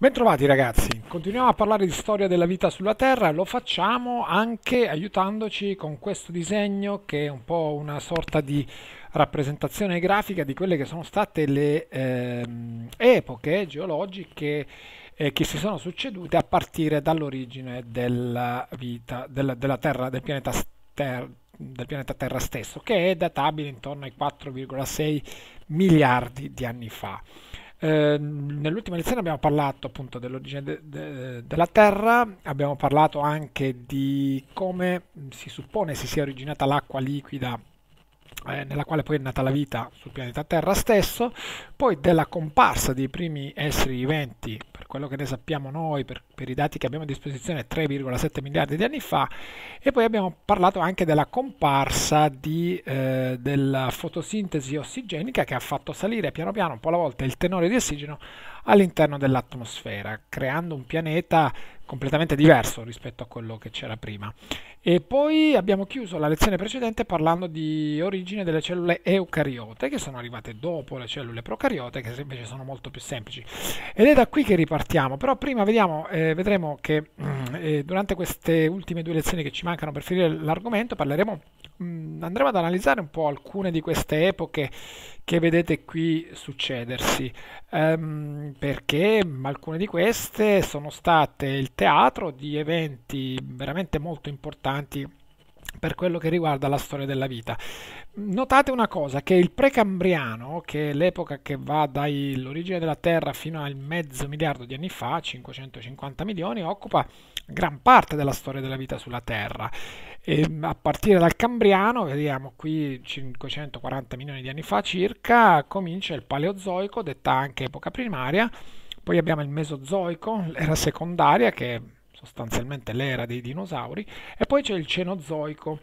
Bentrovati ragazzi, continuiamo a parlare di storia della vita sulla Terra, lo facciamo anche aiutandoci con questo disegno che è un po' una sorta di rappresentazione grafica di quelle che sono state le eh, epoche geologiche eh, che si sono succedute a partire dall'origine della vita, della, della Terra, del pianeta, ter, del pianeta Terra stesso, che è databile intorno ai 4,6 miliardi di anni fa. Ehm, nell'ultima lezione abbiamo parlato appunto dell'origine de- de- della Terra, abbiamo parlato anche di come si suppone si sia originata l'acqua liquida eh, nella quale poi è nata la vita sul pianeta Terra stesso, poi della comparsa dei primi esseri viventi quello che ne sappiamo noi, per, per i dati che abbiamo a disposizione 3,7 miliardi di anni fa, e poi abbiamo parlato anche della comparsa di, eh, della fotosintesi ossigenica che ha fatto salire piano piano un po' alla volta il tenore di ossigeno all'interno dell'atmosfera, creando un pianeta completamente diverso rispetto a quello che c'era prima. E poi abbiamo chiuso la lezione precedente parlando di origine delle cellule eucariote, che sono arrivate dopo le cellule procariote, che invece sono molto più semplici. Ed è da qui che ripartiamo, però prima vediamo, eh, vedremo che mm, eh, durante queste ultime due lezioni che ci mancano per finire l'argomento parleremo mm, andremo ad analizzare un po' alcune di queste epoche che vedete qui succedersi. Um, perché alcune di queste sono state il teatro di eventi veramente molto importanti per quello che riguarda la storia della vita. Notate una cosa, che il precambriano, che è l'epoca che va dall'origine della Terra fino al mezzo miliardo di anni fa, 550 milioni, occupa gran parte della storia della vita sulla Terra. E ehm, a partire dal Cambriano, vediamo qui 540 milioni di anni fa circa, comincia il Paleozoico, detta anche epoca primaria, poi abbiamo il Mesozoico, l'era secondaria, che è sostanzialmente l'era dei dinosauri, e poi c'è il Cenozoico,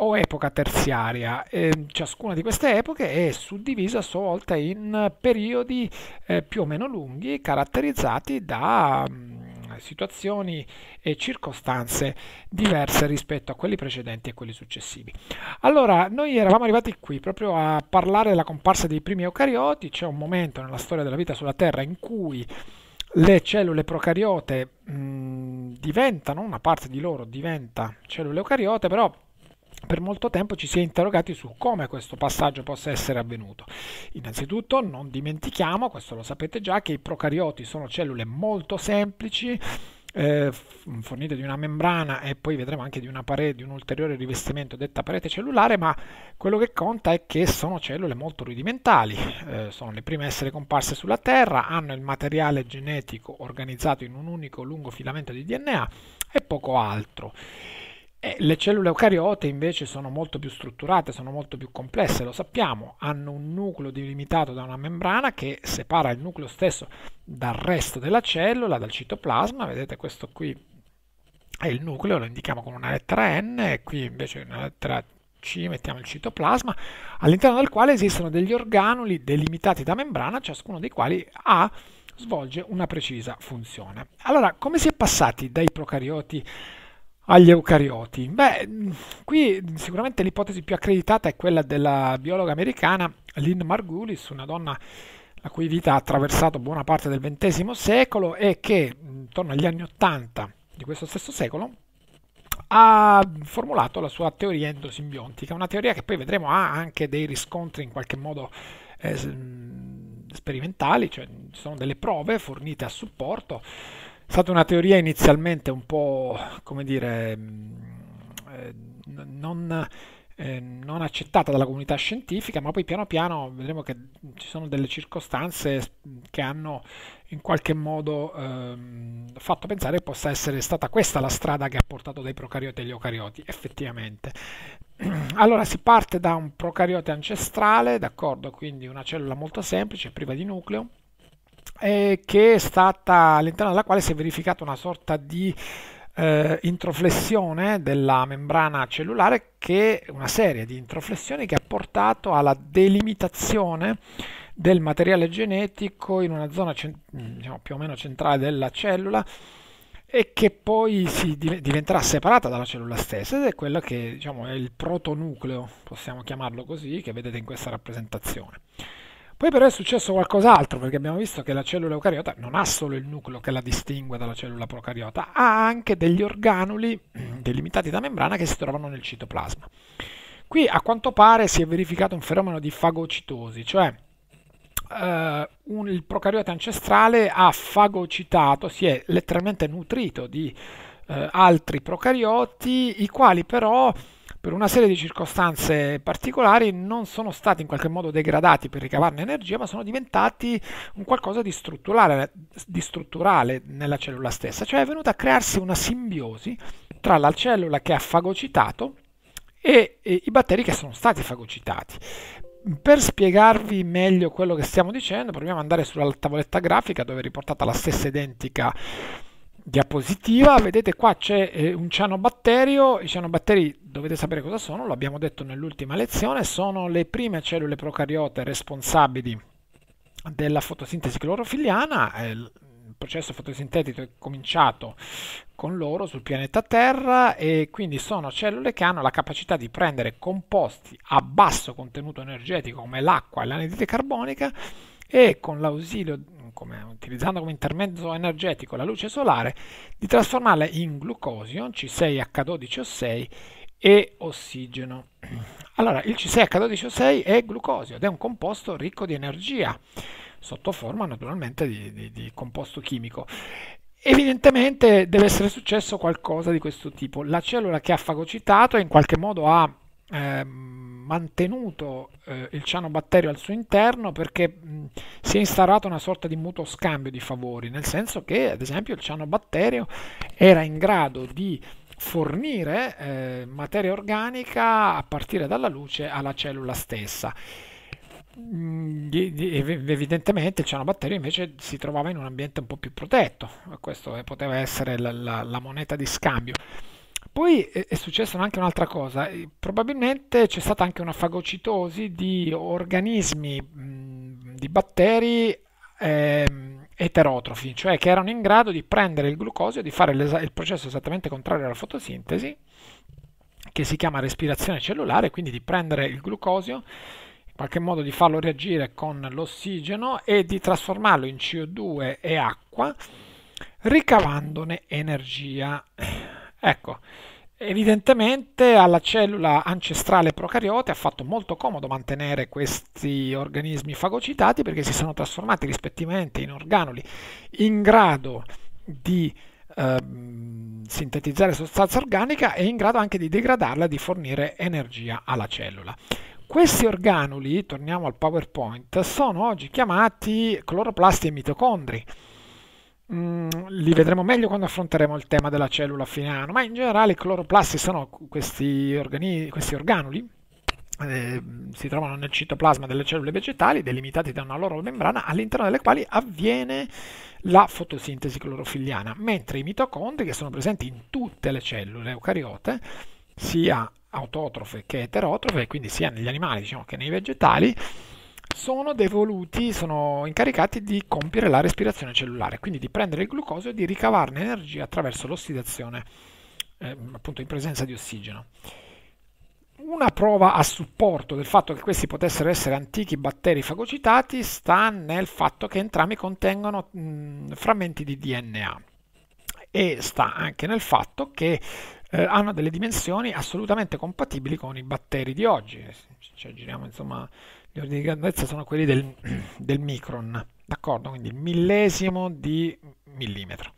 o epoca terziaria. E ehm, ciascuna di queste epoche è suddivisa a sua volta in periodi eh, più o meno lunghi caratterizzati da mh, mm, eh, situazioni e circostanze diverse rispetto a quelli precedenti e quelli successivi. Allora, noi eravamo arrivati qui proprio a parlare della comparsa dei primi eucarioti, c'è un momento nella storia della vita sulla Terra in cui le cellule procariote mh, diventano, una parte di loro diventa cellule eucariote, però per molto tempo ci si è interrogati su come questo passaggio possa essere avvenuto. Innanzitutto non dimentichiamo, questo lo sapete già, che i procarioti sono cellule molto semplici, eh, fornite di una membrana e poi vedremo anche di una parete, di un ulteriore rivestimento detta parete cellulare, ma quello che conta è che sono cellule molto rudimentali, eh, sono le prime a essere comparse sulla Terra, hanno il materiale genetico organizzato in un unico lungo filamento di DNA e poco altro. E eh, le cellule eucariote invece sono molto più strutturate, sono molto più complesse, lo sappiamo, hanno un nucleo delimitato da una membrana che separa il nucleo stesso dal resto della cellula, dal citoplasma, vedete questo qui è il nucleo, lo indichiamo con una lettera N, e qui invece una lettera C mettiamo il citoplasma, all'interno del quale esistono degli organuli delimitati da membrana, ciascuno dei quali ha svolge una precisa funzione. Allora, come si è passati dai procarioti agli eucarioti? Beh, qui sicuramente l'ipotesi più accreditata è quella della biologa americana Lynn Margulis, una donna la cui vita ha attraversato buona parte del XX secolo e che intorno agli anni Ottanta di questo stesso secolo ha formulato la sua teoria endosimbiontica, una teoria che poi vedremo ha anche dei riscontri in qualche modo eh, sperimentali, cioè ci sono delle prove fornite a supporto è stata una teoria inizialmente un po', come dire, mm, eh, non, eh, non, accettata dalla comunità scientifica, ma poi piano piano vedremo che ci sono delle circostanze che hanno in qualche modo eh, fatto pensare che possa essere stata questa la strada che ha portato dai procarioti agli eucarioti, effettivamente. Allora si parte da un procariote ancestrale, d'accordo, quindi una cellula molto semplice, priva di nucleo, eh, che è stata all'interno della quale si è verificata una sorta di eh, introflessione della membrana cellulare che una serie di introflessioni che ha portato alla delimitazione del materiale genetico in una zona diciamo, più o meno centrale della cellula e che poi si div diventerà separata dalla cellula stessa ed è quello che diciamo, è il protonucleo, possiamo chiamarlo così, che vedete in questa rappresentazione. Poi però è successo qualcos'altro, perché abbiamo visto che la cellula eucariota non ha solo il nucleo che la distingue dalla cellula procariota, ha anche degli organuli delimitati da membrana che si trovano nel citoplasma. Qui a quanto pare si è verificato un fenomeno di fagocitosi, cioè eh, un, il procariota ancestrale ha fagocitato, si è letteralmente nutrito di eh, altri procarioti, i quali però per una serie di circostanze particolari non sono stati in qualche modo degradati per ricavarne energia, ma sono diventati un qualcosa di strutturale, di strutturale nella cellula stessa, cioè è venuta a crearsi una simbiosi tra la cellula che ha fagocitato e, e i batteri che sono stati fagocitati per spiegarvi meglio quello che stiamo dicendo, proviamo ad andare sulla tavoletta grafica dove è riportata la stessa identica diapositiva vedete qua c'è eh, un cianobatterio i cianobatteri dovete sapere cosa sono lo abbiamo detto nell'ultima lezione sono le prime cellule procariote responsabili della fotosintesi clorofilliana eh, il processo fotosintetico è cominciato con loro sul pianeta Terra e quindi sono cellule che hanno la capacità di prendere composti a basso contenuto energetico come l'acqua e l'anidride carbonica e con l'ausilio come, utilizzando come intermezzo energetico la luce solare, di trasformarla in glucosio, C6H12O6 e ossigeno. Allora, il C6H12O6 è glucosio ed è un composto ricco di energia, sotto forma naturalmente di, di, di composto chimico. Evidentemente deve essere successo qualcosa di questo tipo. La cellula che ha fagocitato in qualche modo ha... Ehm, mantenuto eh, il cianobatterio al suo interno perché mh, si è instaurato una sorta di mutuo scambio di favori, nel senso che ad esempio il cianobatterio era in grado di fornire eh, materia organica a partire dalla luce alla cellula stessa. Evidentemente il cianobatterio invece si trovava in un ambiente un po' più protetto, questo poteva essere la, la, la moneta di scambio. Poi è, eh, è successa anche un'altra cosa, eh, probabilmente c'è stata anche una fagocitosi di organismi, mm, di batteri eh, eterotrofi, cioè che erano in grado di prendere il glucosio, di fare il processo esattamente contrario alla fotosintesi, che si chiama respirazione cellulare, quindi di prendere il glucosio, in qualche modo di farlo reagire con l'ossigeno e di trasformarlo in CO2 e acqua, ricavandone energia. Ecco, Evidentemente alla cellula ancestrale procariota ha fatto molto comodo mantenere questi organismi fagocitati perché si sono trasformati rispettivamente in organoli in grado di eh, sintetizzare sostanza organica e in grado anche di degradarla e di fornire energia alla cellula. Questi organoli, torniamo al PowerPoint, sono oggi chiamati cloroplasti e mitocondri Mm, li vedremo meglio quando affronteremo il tema della cellula a fine anno, ma in generale i cloroplasti sono questi, organi, questi organuli, eh, si trovano nel citoplasma delle cellule vegetali, delimitati da una loro membrana, all'interno delle quali avviene la fotosintesi clorofilliana, mentre i mitocondri, che sono presenti in tutte le cellule eucariote, sia autotrofe che eterotrofe, quindi sia negli animali diciamo, che nei vegetali, sono devoluti, sono incaricati di compiere la respirazione cellulare, quindi di prendere il glucosio e di ricavarne energia attraverso l'ossidazione, eh, appunto in presenza di ossigeno. Una prova a supporto del fatto che questi potessero essere antichi batteri fagocitati sta nel fatto che entrambi contengono mh, frammenti di DNA e sta anche nel fatto che eh, hanno delle dimensioni assolutamente compatibili con i batteri di oggi. Ci cioè, aggiriamo insomma gli ordini di grandezza sono quelli del, del micron, d'accordo? Quindi il millesimo di millimetro.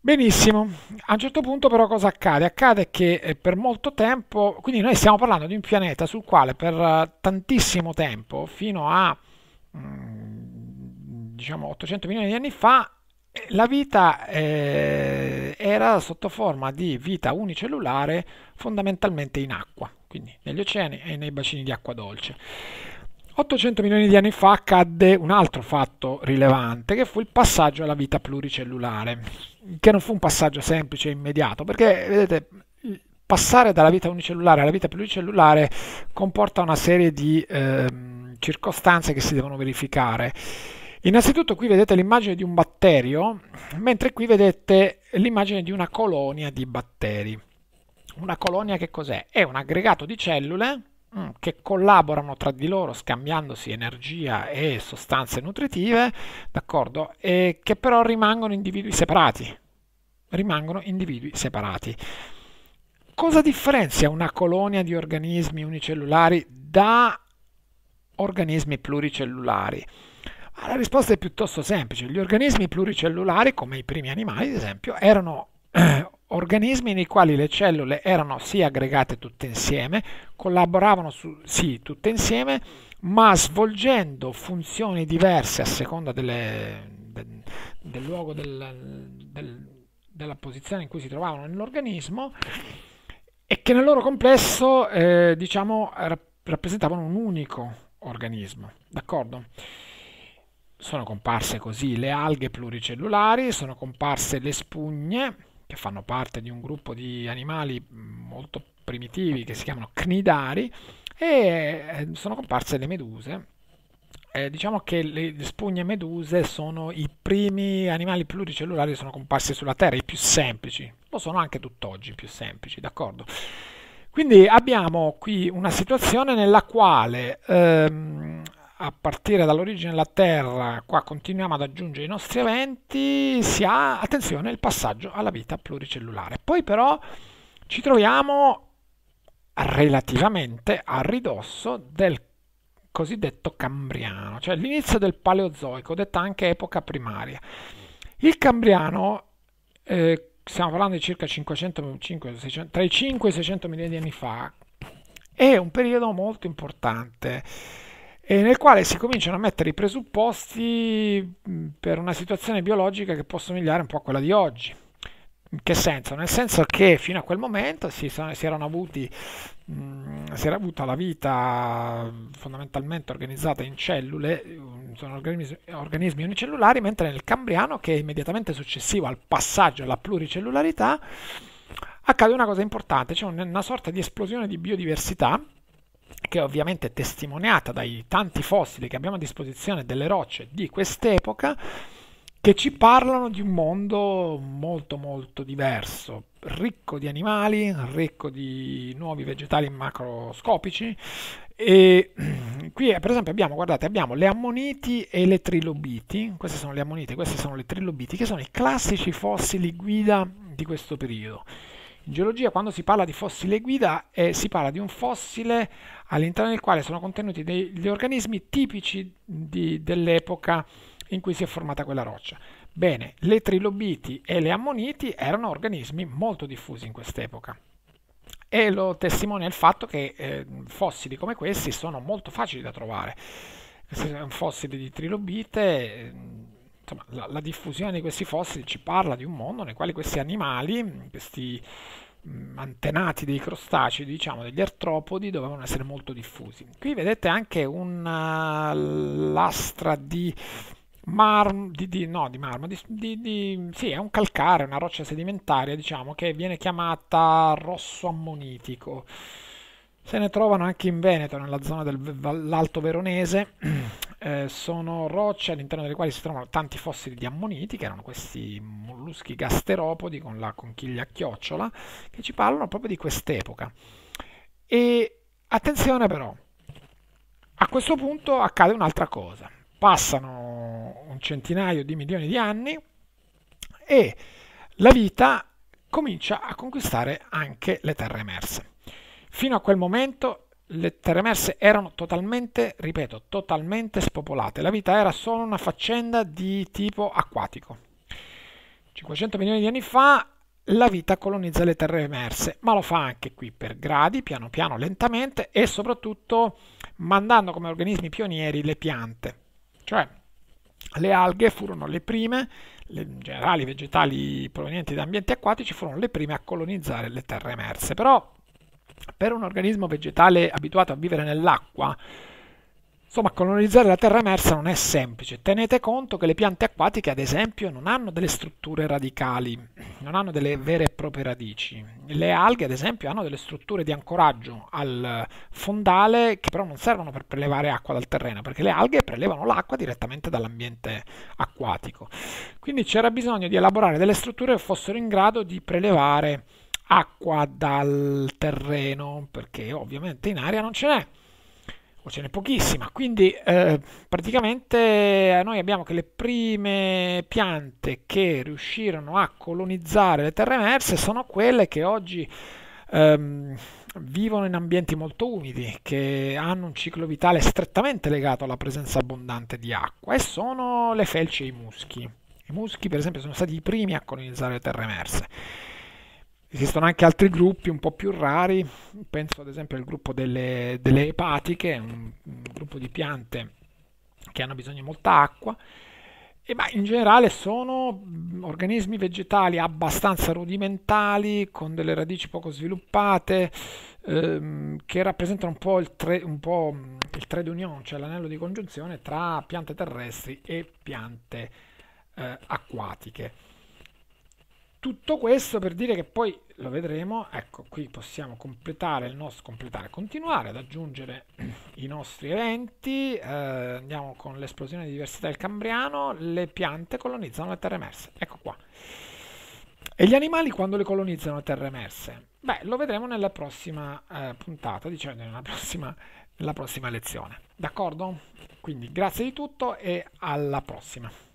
Benissimo, a un certo punto però cosa accade? Accade che eh, per molto tempo, quindi noi stiamo parlando di un pianeta sul quale per eh, tantissimo tempo, fino a mm, diciamo 800 milioni di anni fa, eh, la vita eh, era sotto forma di vita unicellulare fondamentalmente in acqua quindi negli oceani e nei bacini di acqua dolce. 800 milioni di anni fa accadde un altro fatto rilevante, che fu il passaggio alla vita pluricellulare, che non fu un passaggio semplice e immediato, perché vedete, passare dalla vita unicellulare alla vita pluricellulare comporta una serie di eh, circostanze che si devono verificare. Innanzitutto qui vedete l'immagine di un batterio, mentre qui vedete l'immagine di una colonia di batteri una colonia che cos'è? È un aggregato di cellule mm, che collaborano tra di loro scambiandosi energia e sostanze nutritive, d'accordo? E che però rimangono individui separati. Rimangono individui separati. Cosa differenzia una colonia di organismi unicellulari da organismi pluricellulari? Ah, la risposta è piuttosto semplice. Gli organismi pluricellulari, come i primi animali, ad esempio, erano eh, organismi nei quali le cellule erano sì aggregate tutte insieme, collaboravano su, sì tutte insieme, ma svolgendo funzioni diverse a seconda delle, de, del luogo del, del, della posizione in cui si trovavano nell'organismo e che nel loro complesso eh, diciamo, rappresentavano un unico organismo. D'accordo? Sono comparse così le alghe pluricellulari, sono comparse le spugne, che fanno parte di un gruppo di animali mm, molto primitivi che si chiamano cnidari e eh, sono comparse le meduse. Eh, diciamo che le spugne meduse sono i primi animali pluricellulari che sono comparsi sulla Terra, i più semplici, lo sono anche tutt'oggi i più semplici, d'accordo? Quindi abbiamo qui una situazione nella quale ehm, a partire dall'origine della Terra, qua continuiamo ad aggiungere i nostri eventi, si ha, attenzione, il passaggio alla vita pluricellulare. Poi però ci troviamo relativamente a ridosso del cosiddetto cambriano, cioè l'inizio del paleozoico, detta anche epoca primaria. Il cambriano, eh, stiamo parlando di circa 500, 500, 600, tra i 5 e i 600 milioni di anni fa, è un periodo molto importante e nel quale si cominciano a mettere i presupposti per una situazione biologica che può somigliare un po' a quella di oggi. In che senso? Nel senso che fino a quel momento si, sono, si, avuti, mh, si era avuta la vita fondamentalmente organizzata in cellule, sono organismi, organismi unicellulari, mentre nel Cambriano, che è immediatamente successivo al passaggio alla pluricellularità, accade una cosa importante, c'è cioè una sorta di esplosione di biodiversità che è ovviamente è testimoniata dai tanti fossili che abbiamo a disposizione delle rocce di quest'epoca, che ci parlano di un mondo molto molto diverso, ricco di animali, ricco di nuovi vegetali macroscopici e qui per esempio abbiamo, guardate, abbiamo le ammoniti e le trilobiti, queste sono le ammoniti, queste sono le trilobiti, che sono i classici fossili guida di questo periodo. In geologia quando si parla di fossile guida eh, si parla di un fossile all'interno del quale sono contenuti degli organismi tipici dell'epoca in cui si è formata quella roccia. Bene, le trilobiti e le ammoniti erano organismi molto diffusi in quest'epoca e lo testimonia il fatto che eh, fossili come questi sono molto facili da trovare. Questi sono fossili di trilobite, eh, insomma, la, la diffusione di questi fossili ci parla di un mondo nel quale questi animali, questi antenati dei crostacei, diciamo degli artropodi, dovevano essere molto diffusi. Qui vedete anche una eh, lastra di marmo, di, di, no, di marmo, di, di, di, sì, è un calcare, una roccia sedimentaria, diciamo, che viene chiamata rosso ammonitico. Se ne trovano anche in Veneto, nella zona dell'Alto Veronese, Eh, sono rocce all'interno delle quali si trovano tanti fossili di ammoniti, che erano questi molluschi gasteropodi con la conchiglia a chiocciola, che ci parlano proprio di quest'epoca. E attenzione però, a questo punto accade un'altra cosa. Passano un centinaio di milioni di anni e la vita comincia a conquistare anche le terre emerse. Fino a quel momento le terre emerse erano totalmente, ripeto, totalmente spopolate. La vita era solo una faccenda di tipo acquatico. 500 milioni di anni fa la vita colonizza le terre emerse, ma lo fa anche qui per gradi, piano piano, lentamente e soprattutto mandando come organismi pionieri le piante. Cioè, le alghe furono le prime, le, in generale i vegetali provenienti da ambienti acquatici furono le prime a colonizzare le terre emerse. Però per un organismo vegetale abituato a vivere nell'acqua, Insomma, colonizzare la terra emersa non è semplice. Tenete conto che le piante acquatiche, ad esempio, non hanno delle strutture radicali, non hanno delle vere e proprie radici. Le alghe, ad esempio, hanno delle strutture di ancoraggio al fondale che però non servono per prelevare acqua dal terreno, perché le alghe prelevano l'acqua direttamente dall'ambiente acquatico. Quindi c'era bisogno di elaborare delle strutture che fossero in grado di prelevare acqua dal terreno perché ovviamente in aria non ce n'è o ce n'è pochissima quindi eh, praticamente eh, noi abbiamo che le prime piante che riuscirono a colonizzare le terre emerse sono quelle che oggi ehm, vivono in ambienti molto umidi che hanno un ciclo vitale strettamente legato alla presenza abbondante di acqua e sono le felci e i muschi i muschi per esempio sono stati i primi a colonizzare le terre emerse Esistono anche altri gruppi un po' più rari, penso ad esempio al gruppo delle, delle epatiche, un, un, gruppo di piante che hanno bisogno di molta acqua, e, ma in generale sono mm, organismi vegetali abbastanza rudimentali, con delle radici poco sviluppate, ehm, che rappresentano un po' il, tre, un po mm, il trade union, cioè l'anello di congiunzione tra piante terrestri e piante eh, acquatiche. Tutto questo per dire che poi lo vedremo, ecco qui possiamo completare il nostro, completare, continuare ad aggiungere i nostri eventi, eh, andiamo con l'esplosione di diversità del Cambriano, le piante colonizzano le terre emerse, ecco qua. E gli animali quando le colonizzano le terre emerse? Beh, lo vedremo nella prossima eh, puntata, diciamo nella prossima, nella prossima lezione. D'accordo? Quindi grazie di tutto e alla prossima.